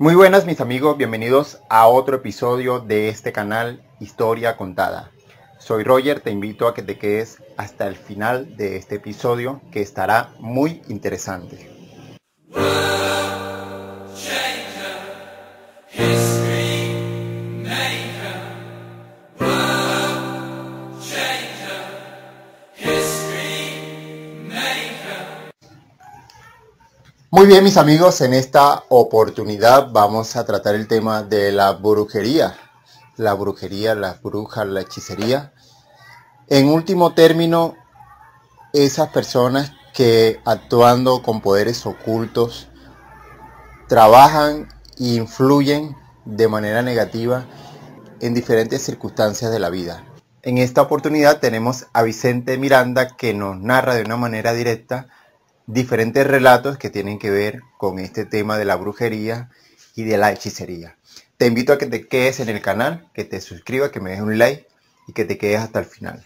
Muy buenas mis amigos, bienvenidos a otro episodio de este canal Historia Contada. Soy Roger, te invito a que te quedes hasta el final de este episodio que estará muy interesante. Muy bien mis amigos, en esta oportunidad vamos a tratar el tema de la brujería, la brujería, las brujas, la hechicería. En último término, esas personas que actuando con poderes ocultos trabajan e influyen de manera negativa en diferentes circunstancias de la vida. En esta oportunidad tenemos a Vicente Miranda que nos narra de una manera directa diferentes relatos que tienen que ver con este tema de la brujería y de la hechicería. Te invito a que te quedes en el canal, que te suscribas, que me dejes un like y que te quedes hasta el final.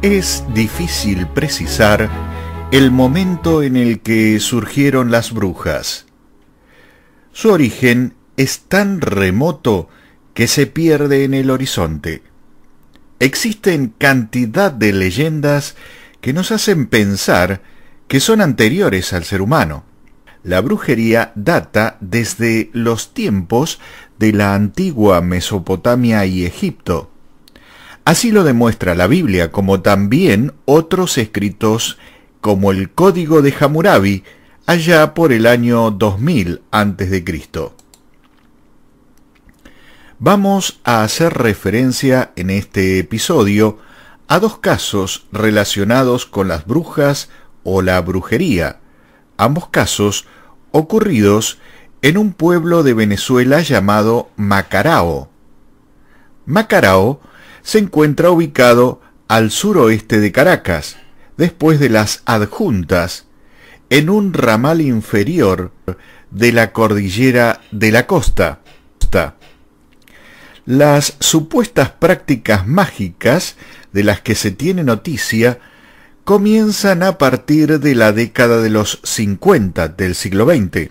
Es difícil precisar el momento en el que surgieron las brujas. Su origen es tan remoto que se pierde en el horizonte. Existen cantidad de leyendas que nos hacen pensar que son anteriores al ser humano. La brujería data desde los tiempos de la antigua Mesopotamia y Egipto. Así lo demuestra la Biblia, como también otros escritos como el Código de Hammurabi allá por el año 2000 a.C. Vamos a hacer referencia en este episodio a dos casos relacionados con las brujas o la brujería, ambos casos ocurridos en un pueblo de Venezuela llamado Macarao. Macarao se encuentra ubicado al suroeste de Caracas, después de las adjuntas, en un ramal inferior de la cordillera de la costa. Las supuestas prácticas mágicas de las que se tiene noticia comienzan a partir de la década de los 50 del siglo XX,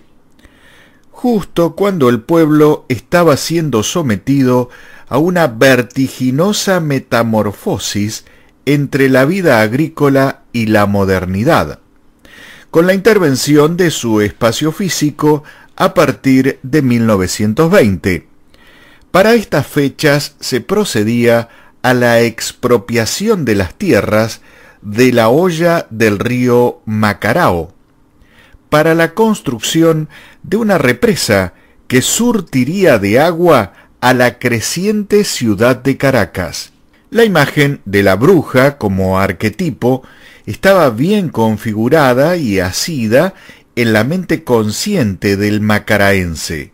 justo cuando el pueblo estaba siendo sometido a una vertiginosa metamorfosis entre la vida agrícola y la modernidad, con la intervención de su espacio físico a partir de 1920. Para estas fechas se procedía a la expropiación de las tierras de la olla del río Macarao para la construcción de una represa que surtiría de agua a la creciente ciudad de Caracas. La imagen de la bruja como arquetipo estaba bien configurada y asida en la mente consciente del macaraense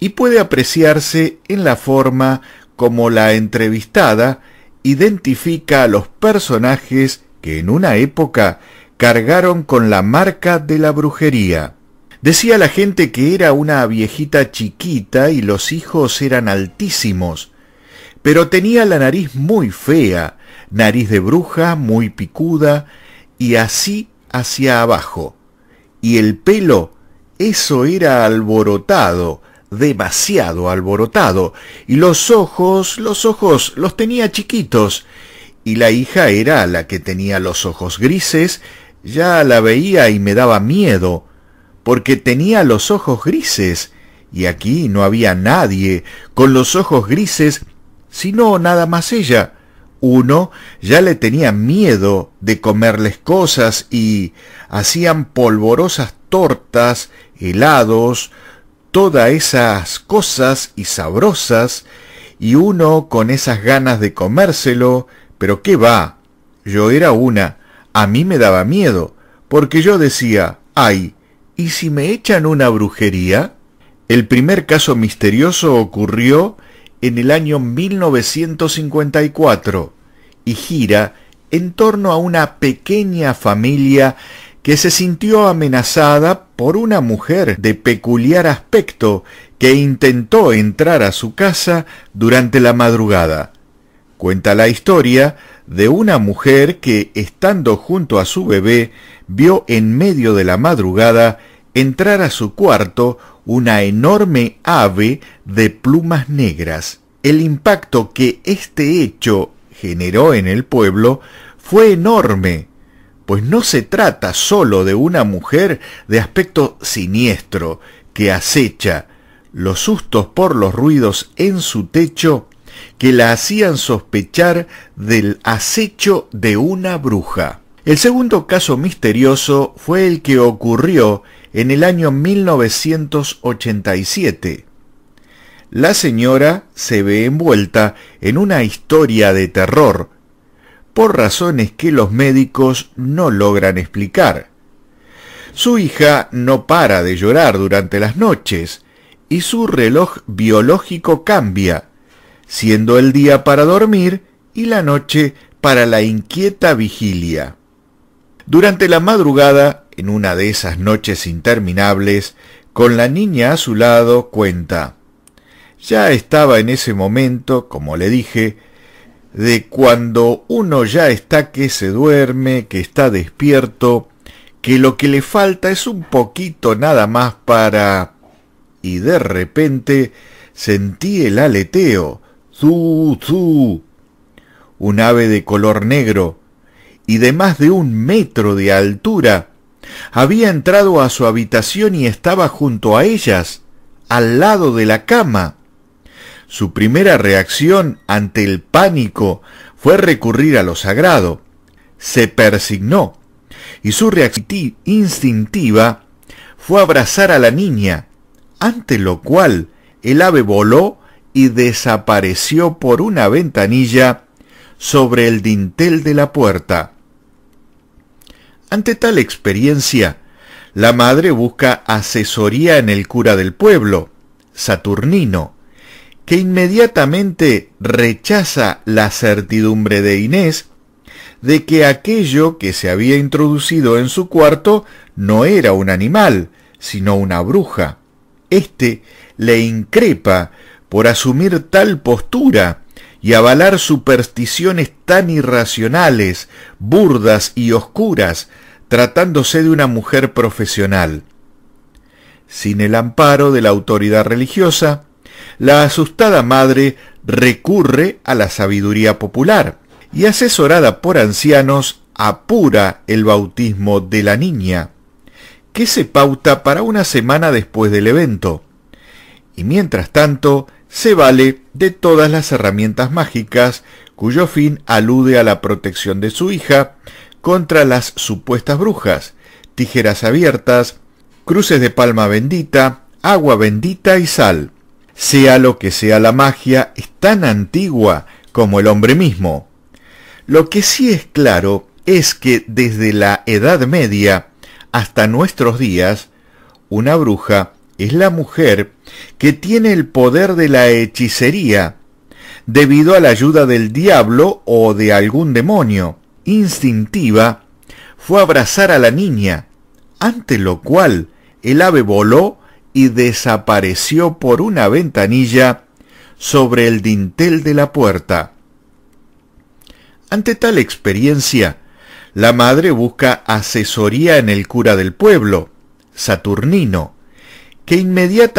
y puede apreciarse en la forma como la entrevistada identifica a los personajes que en una época cargaron con la marca de la brujería. Decía la gente que era una viejita chiquita y los hijos eran altísimos, pero tenía la nariz muy fea, nariz de bruja muy picuda, y así hacia abajo. Y el pelo, eso era alborotado, demasiado alborotado, y los ojos, los ojos los tenía chiquitos, y la hija era la que tenía los ojos grises, ya la veía y me daba miedo, porque tenía los ojos grises, y aquí no había nadie, con los ojos grises sino nada más ella. Uno ya le tenía miedo de comerles cosas y hacían polvorosas tortas, helados, todas esas cosas y sabrosas, y uno con esas ganas de comérselo, pero qué va, yo era una, a mí me daba miedo, porque yo decía, ay, ¿y si me echan una brujería? El primer caso misterioso ocurrió en el año 1954 y gira en torno a una pequeña familia que se sintió amenazada por una mujer de peculiar aspecto que intentó entrar a su casa durante la madrugada. Cuenta la historia de una mujer que, estando junto a su bebé, vio en medio de la madrugada entrar a su cuarto una enorme ave de plumas negras. El impacto que este hecho generó en el pueblo fue enorme, pues no se trata sólo de una mujer de aspecto siniestro que acecha los sustos por los ruidos en su techo que la hacían sospechar del acecho de una bruja. El segundo caso misterioso fue el que ocurrió en el año 1987. La señora se ve envuelta en una historia de terror, por razones que los médicos no logran explicar. Su hija no para de llorar durante las noches y su reloj biológico cambia, siendo el día para dormir y la noche para la inquieta vigilia. Durante la madrugada, en una de esas noches interminables, con la niña a su lado, cuenta. Ya estaba en ese momento, como le dije, de cuando uno ya está que se duerme, que está despierto, que lo que le falta es un poquito nada más para... Y de repente sentí el aleteo, ¡Zú, zu, un ave de color negro, y de más de un metro de altura, había entrado a su habitación y estaba junto a ellas, al lado de la cama. Su primera reacción ante el pánico fue recurrir a lo sagrado. Se persignó y su reacción instintiva fue abrazar a la niña, ante lo cual el ave voló y desapareció por una ventanilla sobre el dintel de la puerta. Ante tal experiencia, la madre busca asesoría en el cura del pueblo, Saturnino, que inmediatamente rechaza la certidumbre de Inés de que aquello que se había introducido en su cuarto no era un animal, sino una bruja. Este le increpa por asumir tal postura y avalar supersticiones tan irracionales, burdas y oscuras, tratándose de una mujer profesional. Sin el amparo de la autoridad religiosa, la asustada madre recurre a la sabiduría popular y asesorada por ancianos apura el bautismo de la niña, que se pauta para una semana después del evento. Y mientras tanto, se vale de todas las herramientas mágicas cuyo fin alude a la protección de su hija contra las supuestas brujas, tijeras abiertas, cruces de palma bendita, agua bendita y sal. Sea lo que sea la magia, es tan antigua como el hombre mismo. Lo que sí es claro es que desde la Edad Media hasta nuestros días, una bruja es la mujer que tiene el poder de la hechicería debido a la ayuda del diablo o de algún demonio. Instintiva fue a abrazar a la niña, ante lo cual el ave voló y desapareció por una ventanilla sobre el dintel de la puerta. Ante tal experiencia, la madre busca asesoría en el cura del pueblo, Saturnino, que inmediata